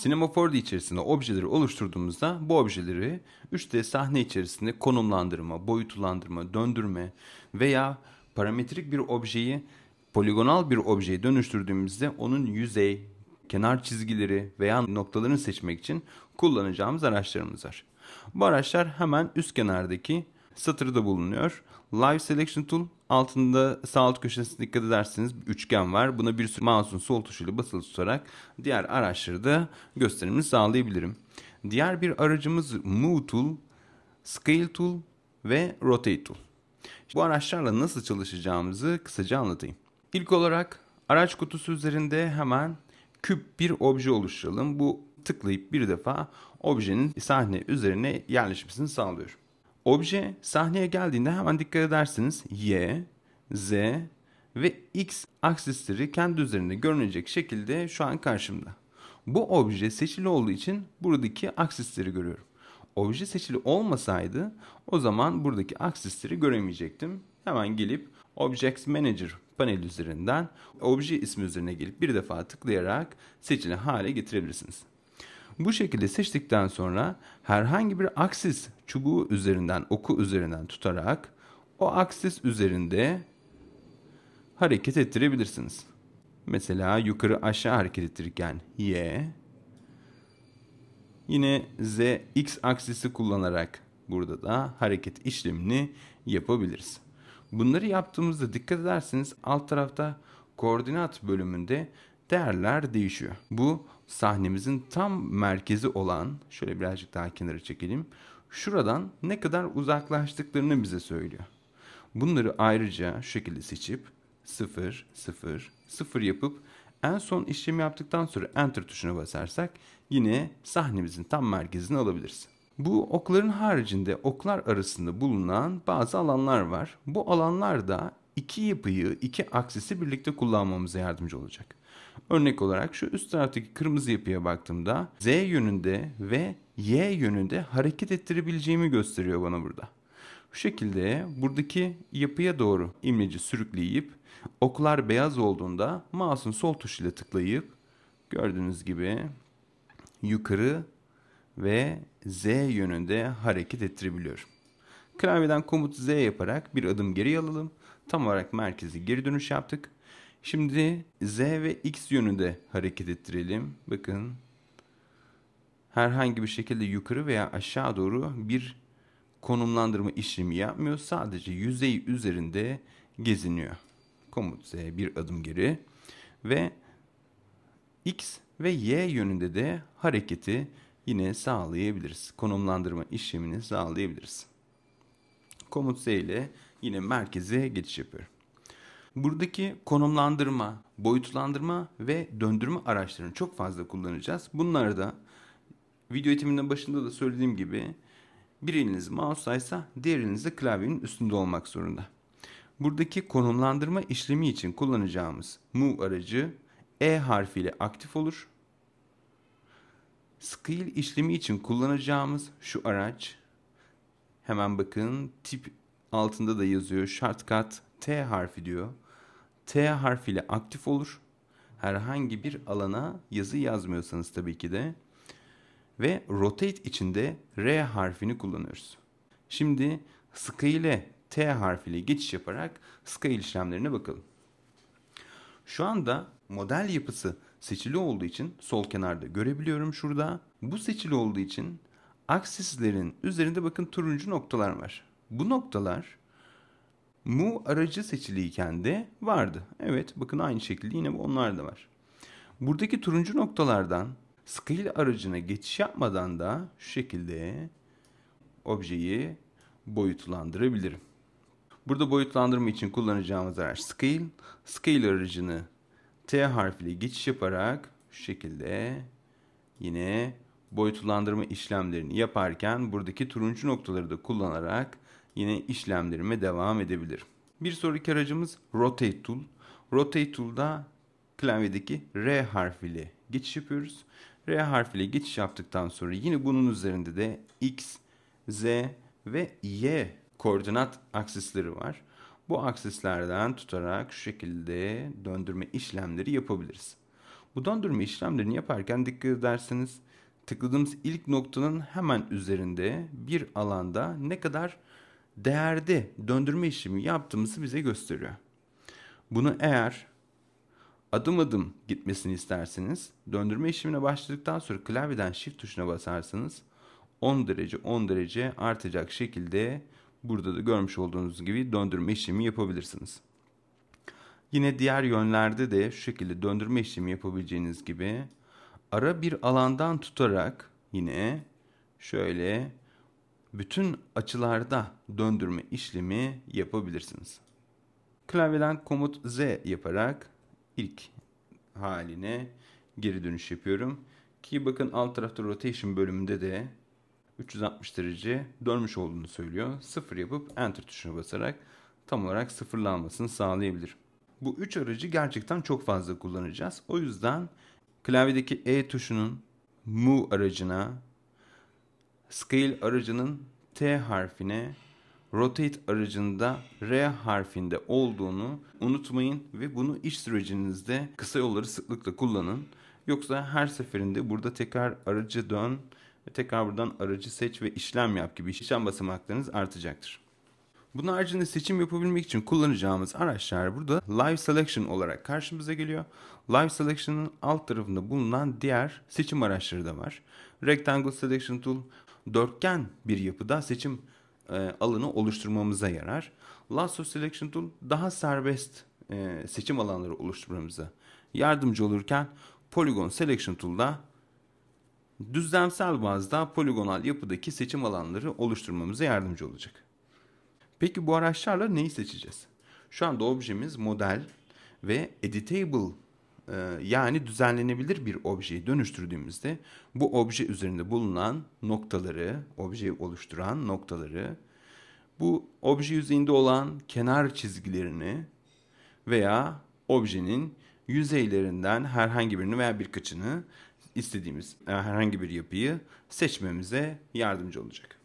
Cinema 4D içerisinde objeleri oluşturduğumuzda bu objeleri 3D sahne içerisinde konumlandırma, boyutlandırma, döndürme veya parametrik bir objeyi poligonal bir objeye dönüştürdüğümüzde onun yüzey, kenar çizgileri veya noktalarını seçmek için kullanacağımız araçlarımız var. Bu araçlar hemen üst kenardaki satırı da bulunuyor. Live Selection Tool altında sağ alt köşesinde dikkat ederseniz bir üçgen var. Buna bir sürü mouse'un sol tuşuyla basılı tutarak diğer araçları da gösterimini sağlayabilirim. Diğer bir aracımız Move Tool, Scale Tool ve Rotate Tool. Bu araçlarla nasıl çalışacağımızı kısaca anlatayım. İlk olarak araç kutusu üzerinde hemen küp bir obje oluşturalım. Bu tıklayıp bir defa objenin sahne üzerine yerleşmesini sağlıyorum. Obje sahneye geldiğinde hemen dikkat edersiniz Y, Z ve X aksisleri kendi üzerinde görünecek şekilde şu an karşımda. Bu obje seçili olduğu için buradaki aksisleri görüyorum. Obje seçili olmasaydı o zaman buradaki aksisleri göremeyecektim. Hemen gelip Objects Manager panel üzerinden obje ismi üzerine gelip bir defa tıklayarak seçili hale getirebilirsiniz. Bu şekilde seçtikten sonra herhangi bir aksis çubuğu üzerinden, oku üzerinden tutarak o aksis üzerinde hareket ettirebilirsiniz. Mesela yukarı aşağı hareket ettirirken y, yine z x aksisi kullanarak burada da hareket işlemini yapabiliriz. Bunları yaptığımızda dikkat ederseniz alt tarafta koordinat bölümünde değerler değişiyor. Bu sahnemizin tam merkezi olan şöyle birazcık daha kenara çekelim. Şuradan ne kadar uzaklaştıklarını bize söylüyor. Bunları ayrıca şu şekilde seçip 0 0 0 yapıp en son işlemi yaptıktan sonra enter tuşuna basarsak yine sahnemizin tam merkezini alabiliriz. Bu okların haricinde oklar arasında bulunan bazı alanlar var. Bu alanlar da iki yapıyı, iki aksisi birlikte kullanmamıza yardımcı olacak. Örnek olarak şu üst taraftaki kırmızı yapıya baktığımda Z yönünde ve Y yönünde hareket ettirebileceğimi gösteriyor bana burada. Bu şekilde buradaki yapıya doğru imleci sürükleyip oklar beyaz olduğunda mouse'un sol tuşuyla tıklayıp gördüğünüz gibi yukarı ve Z yönünde hareket ettirebiliyorum. Klavyeden komut Z yaparak bir adım geri alalım. Tam olarak merkezi geri dönüş yaptık. Şimdi z ve x yönünde hareket ettirelim. Bakın herhangi bir şekilde yukarı veya aşağı doğru bir konumlandırma işlemi yapmıyor. Sadece yüzeyi üzerinde geziniyor. Komut z bir adım geri ve x ve y yönünde de hareketi yine sağlayabiliriz. Konumlandırma işlemini sağlayabiliriz. Komut z ile yine merkeze geçiş yapıyorum. Buradaki konumlandırma, boyutlandırma ve döndürme araçlarını çok fazla kullanacağız. Bunlar da video eğitiminin başında da söylediğim gibi bir eliniz mouse'daysa diğer eliniz de klavyenin üstünde olmak zorunda. Buradaki konumlandırma işlemi için kullanacağımız move aracı E harfiyle aktif olur. Scale işlemi için kullanacağımız şu araç hemen bakın tip altında da yazıyor shortcut T harfi diyor. T harfiyle aktif olur. Herhangi bir alana yazı yazmıyorsanız tabii ki de. Ve rotate içinde R harfini kullanıyoruz. Şimdi Sky ile T harfiyle geçiş yaparak Sky işlemlerine bakalım. Şu anda model yapısı seçili olduğu için sol kenarda görebiliyorum şurada. Bu seçili olduğu için aksislerin üzerinde bakın turuncu noktalar var. Bu noktalar mu aracı seçiliyken de vardı. Evet bakın aynı şekilde yine onlar da var. Buradaki turuncu noktalardan scale aracına geçiş yapmadan da şu şekilde objeyi boyutlandırabilirim. Burada boyutlandırma için kullanacağımız araç scale. Scale aracını T harfiyle geçiş yaparak şu şekilde yine boyutlandırma işlemlerini yaparken buradaki turuncu noktaları da kullanarak yine işlemlerime devam edebilir. Bir sonraki aracımız Rotate Tool. Rotate Tool'da klavyedeki R harfiyle geçiş yapıyoruz. R harfiyle geçiş yaptıktan sonra yine bunun üzerinde de X, Z ve Y koordinat aksisleri var. Bu aksislerden tutarak şu şekilde döndürme işlemleri yapabiliriz. Bu döndürme işlemlerini yaparken dikkat ederseniz tıkladığımız ilk noktanın hemen üzerinde bir alanda ne kadar değerde döndürme işlemi yaptığımızı bize gösteriyor. Bunu eğer adım adım gitmesini isterseniz döndürme işlemine başladıktan sonra klavyeden shift tuşuna basarsanız 10 derece 10 derece artacak şekilde burada da görmüş olduğunuz gibi döndürme işlemi yapabilirsiniz. Yine diğer yönlerde de şu şekilde döndürme işlemi yapabileceğiniz gibi ara bir alandan tutarak yine şöyle bütün açılarda döndürme işlemi yapabilirsiniz. Klavyeden komut Z yaparak ilk haline geri dönüş yapıyorum. Ki bakın alt tarafta rotation bölümünde de 360 derece dönmüş olduğunu söylüyor. Sıfır yapıp enter tuşuna basarak tam olarak sıfırlanmasını sağlayabilir. Bu üç aracı gerçekten çok fazla kullanacağız. O yüzden klavyedeki E tuşunun move aracına Scale aracının T harfine, Rotate aracında R harfinde olduğunu unutmayın ve bunu iş sürecinizde kısa yolları sıklıkla kullanın. Yoksa her seferinde burada tekrar aracı dön ve tekrar buradan aracı seç ve işlem yap gibi işlem basamaklarınız artacaktır. Bunun haricinde seçim yapabilmek için kullanacağımız araçlar burada Live Selection olarak karşımıza geliyor. Live Selection'ın alt tarafında bulunan diğer seçim araçları da var. Rectangle Selection Tool dörtgen bir yapıda seçim e, alanı oluşturmamıza yarar. Lasso Selection Tool daha serbest e, seçim alanları oluşturmamıza yardımcı olurken Polygon Selection Tool'da düzlemsel bazda poligonal yapıdaki seçim alanları oluşturmamıza yardımcı olacak. Peki bu araçlarla neyi seçeceğiz? Şu anda objemiz model ve editable ee, yani düzenlenebilir bir objeyi dönüştürdüğümüzde bu obje üzerinde bulunan noktaları, objeyi oluşturan noktaları, bu obje yüzeyinde olan kenar çizgilerini veya objenin yüzeylerinden herhangi birini veya birkaçını istediğimiz herhangi bir yapıyı seçmemize yardımcı olacak.